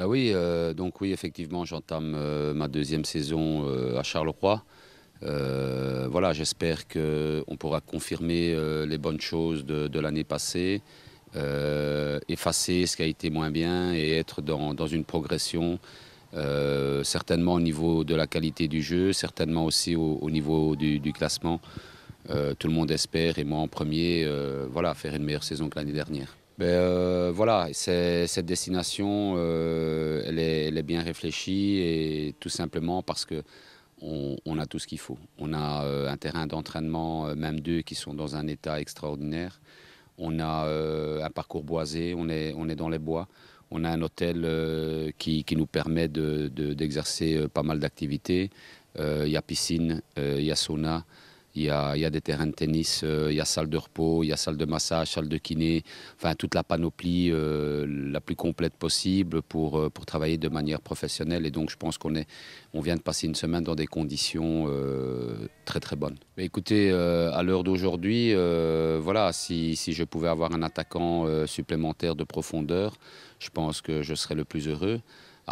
Bah oui, euh, donc oui, effectivement, j'entame euh, ma deuxième saison euh, à Charleroi. voilà, j'espère qu'on pourra confirmer les bonnes choses de, l'année passée, effacer ce qui a été moins bien et être dans, une progression, certainement au niveau de la qualité du jeu, certainement aussi au, niveau du classement. Euh, tout le monde espère, et moi en premier, euh, voilà, faire une meilleure saison que l'année dernière. Ben, euh, voilà, cette destination, elle est, bien réfléchie, et tout simplement parce que on, a tout ce qu'il faut. On a un terrain d'entraînement, même deux, qui sont dans un état extraordinaire. On a un parcours boisé, on est, dans les bois. On a un hôtel qui, nous permet d'exercer pas mal d'activités. Il y a piscine, il y a sauna. Il y, a, des terrains de tennis, euh, il y a salle de repos, il y a salle de massage, salle de kiné, enfin toute la panoplie euh, la plus complète possible euh, pour, travailler de manière professionnelle. Et donc je pense qu'on on vient de passer une semaine dans des conditions très très bonnes. écoutez, à l'heure d'aujourd'hui, voilà, si, je pouvais avoir un attaquant supplémentaire de profondeur, je pense que je serais le plus heureux.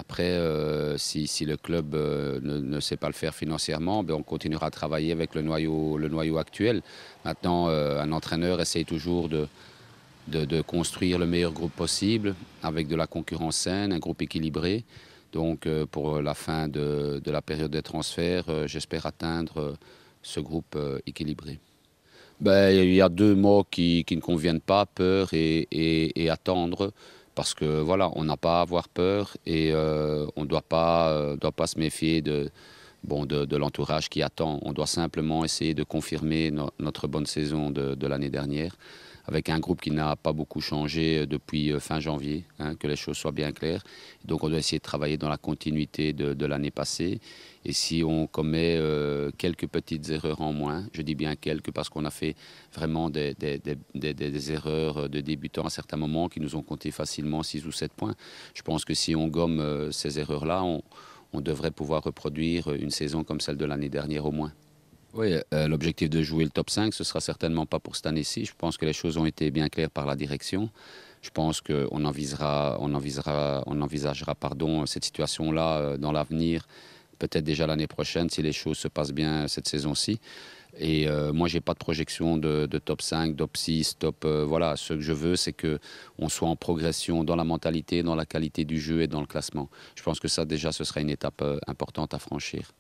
Après, euh, si, le club euh, ne, sait pas le faire financièrement, ben, on continuera à travailler avec le noyau, le noyau actuel. Maintenant, euh, un entraîneur essaye toujours de, construire le meilleur groupe possible avec de la concurrence saine, un groupe équilibré. Donc, pour la fin de, la période des transferts, j'espère atteindre ce groupe équilibré. Ben, il y a deux mots qui, ne conviennent pas, peur et attendre parce que voilà, on n'a pas à avoir peur et euh, on ne euh, doit pas, se méfier de, l'entourage qui attend. On doit simplement essayer de confirmer notre bonne saison de l'année dernière avec un groupe qui n'a pas beaucoup changé euh, depuis euh, fin janvier, hein, que les choses soient bien claires. Donc on doit essayer de travailler dans la continuité de, l'année passée. Et si on commet euh, quelques petites erreurs en moins, je dis bien quelques parce qu'on a fait vraiment des, erreurs de débutants à certains moments qui nous ont compté facilement 6 ou 7 points, je pense que si on gomme ces erreurs-là, on devrait pouvoir reproduire une saison comme celle de l'année dernière au moins. Oui, euh, euh, l'objectif de jouer le top 5, ce sera certainement pas pour cette année-ci. Je pense que les choses ont été bien claires par la direction. Je pense qu'on envisagera, on on envisagera pardon, cette situation-là euh, dans l'avenir, peut-être déjà l'année prochaine, si les choses se passent bien cette saison-ci. Et moi, moi, n'ai pas de projection de, top 5, top 6, top. voilà, ce que je veux, c'est qu'on soit en progression dans la mentalité, dans la qualité du jeu et dans le classement. Je pense que ça, déjà, ce sera une étape importante à franchir.